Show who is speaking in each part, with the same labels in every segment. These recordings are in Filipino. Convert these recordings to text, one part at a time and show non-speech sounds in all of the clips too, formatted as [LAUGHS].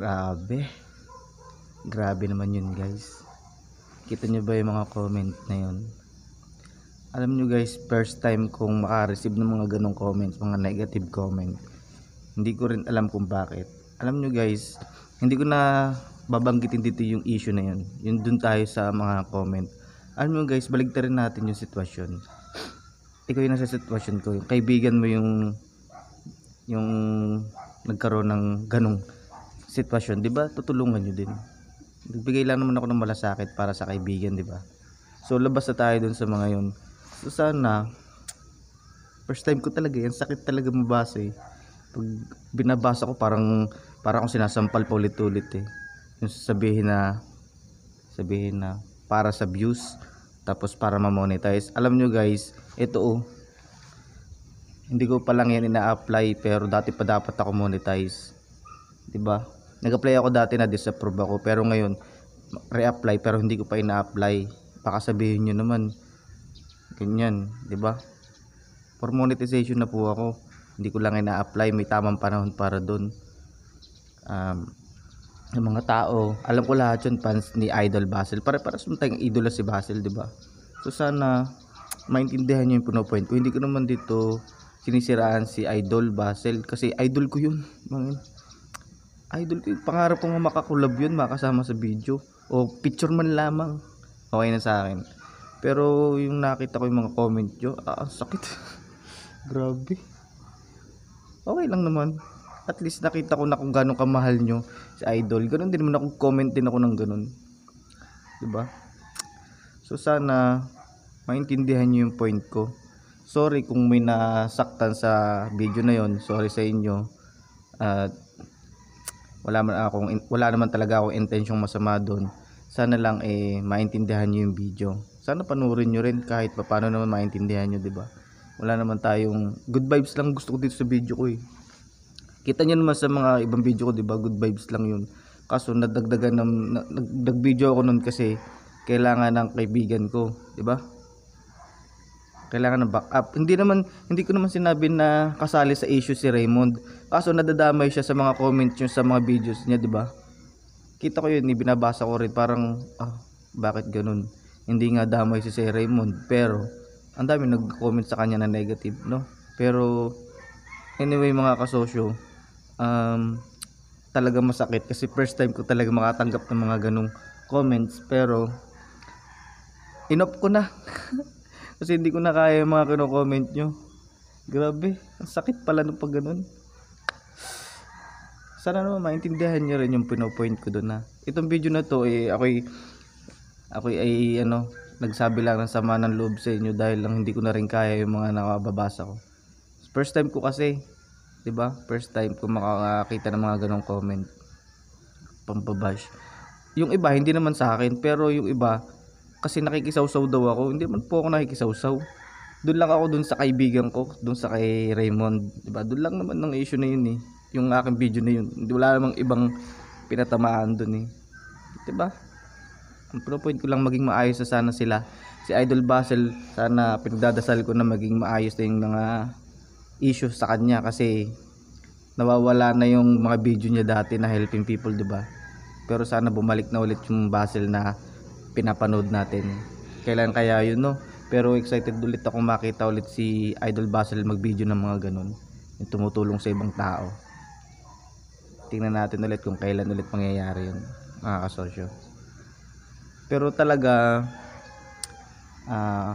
Speaker 1: Grabe. Grabe naman yun guys. Kita nyo ba yung mga comment na yun? Alam nyo guys, first time kong makareceive ng mga ganong comments, mga negative comment. Hindi ko rin alam kung bakit. Alam nyo guys, hindi ko na babanggitin dito yung issue na yun. Yun dun tayo sa mga comment. Alam nyo guys, baligtarin natin yung sitwasyon. Ikaw yung nasa sitwasyon ko. Yung kaibigan mo yung yung nagkaroon ng ganong sitwasyon, 'di ba? Tutulungan niyo din. Nagbigay lang naman ako ng malasakit para sa kaibigan, 'di ba? So labas na tayo dun sa mga 'yon. So sana first time ko talaga 'yan, eh. sakit talaga mabasa eh. Pag binabasa ko parang para akong sinasampal pa ulit-ulit eh. Yung sabihin na sabihin na para sa views tapos para ma-monetize. Alam nyo guys, ito oh. Hindi ko pa lang yan ina-apply pero dati pa dapat ako monetize. 'Di ba? nag-apply ako dati na disapprove ako pero ngayon reapply pero hindi ko pa ina-apply baka sabihin niyo naman ganyan di ba for monetization na po ako hindi ko lang ina-apply may tamang panahon para doon um, ng mga tao alam ko lahat yun fans ni Idol Basil para para suntay idola si Basil di ba so sana maintindihan niyo yung puno-point ko hindi ko naman dito sinisiraan si Idol Basil kasi idol ko yun mga Idol pangarap eh, ko, pangarap kong makakulab yun, makasama sa video. O picture man lamang. Okay na sa akin. Pero yung nakita ko yung mga comment nyo, ah, sakit. [LAUGHS] Grabe. Okay lang naman. At least nakita ko na kung gano'ng kamahal nyo si idol. Ganun din naman ako, comment din ako ng ganun. Diba? So sana, maintindihan nyo yung point ko. Sorry kung may nasaktan sa video na yon Sorry sa inyo. At uh, wala man akong wala naman talaga akong intensyong masama doon sana lang eh maintindihan niyo yung video sana panoorin niyo rin kahit paano naman maintindihan niyo di ba wala naman tayong good vibes lang gusto ko dito sa video ko eh kita niyo naman sa mga ibang video ko di ba good vibes lang yun kaso nadagdagan ng nag, nag video ako noon kasi kailangan ng kaibigan ko di ba kailangan ng backup. Hindi naman hindi ko naman sinabi na kasali sa issue si Raymond. Kaso nadadamay siya sa mga comments yung sa mga videos niya, 'di ba? Kita ko 'yun, binabasa ko rin parang ah, bakit ganun? Hindi nga damay si Sir Raymond, pero ang dami nag-comment sa kanya na negative, no? Pero anyway mga kasosyo, um, talaga masakit kasi first time ko talaga makatanggap ng mga ganung comments pero inop ko na [LAUGHS] Kasi hindi ko na kaya yung mga kino-comment nyo. Grabe, ang sakit pala nung pag ganun. Sana naman maintindihan nyo rin yung pinopoint ko doon na. Itong video na to, eh, ako ay ako ay, ano, nagsabi lang ng sama ng loob sa inyo dahil lang hindi ko na rin kaya yung mga nakababasa ko. First time ko kasi, 'di ba? First time ko makakita ng mga ganong comment. Pambabash. Yung iba hindi naman sa akin, pero yung iba kasi nakikisawsaw daw ako hindi man po ako nakikisawsaw doon lang ako doon sa kaibigan ko doon sa kay Raymond diba doon lang naman ng issue na yun eh yung aking video na yun wala namang ibang pinatamaan doon eh diba ang point ko lang maging maayos na sana sila si Idol Basel sana pinagdadasal ko na maging maayos na yung mga issues sa kanya kasi nawawala na yung mga video niya dati na helping people diba pero sana bumalik na ulit yung Basel na pinapanood natin. Kailan kaya yun no? Pero excited ulit ako makita ulit si Idol Basil mag-video ng mga ganun. Yung tumutulong sa ibang tao. Tingnan natin ulit kung kailan ulit mangyayari yun mga kasosyo. Pero talaga ah uh,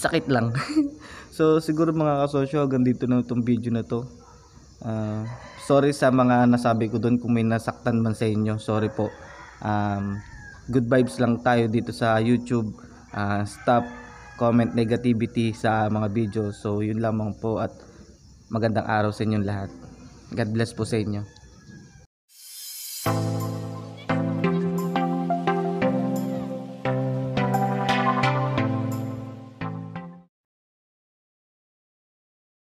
Speaker 1: sakit lang. [LAUGHS] so siguro mga kasosyo hanggang dito na itong video na to. Uh, sorry sa mga nasabi ko doon kung may nasaktan man sa inyo. Sorry po. Um, good vibes lang tayo dito sa YouTube. Uh, stop comment negativity sa mga video. So yun lamang po at magandang araw sa inyong lahat. God bless po sa inyo.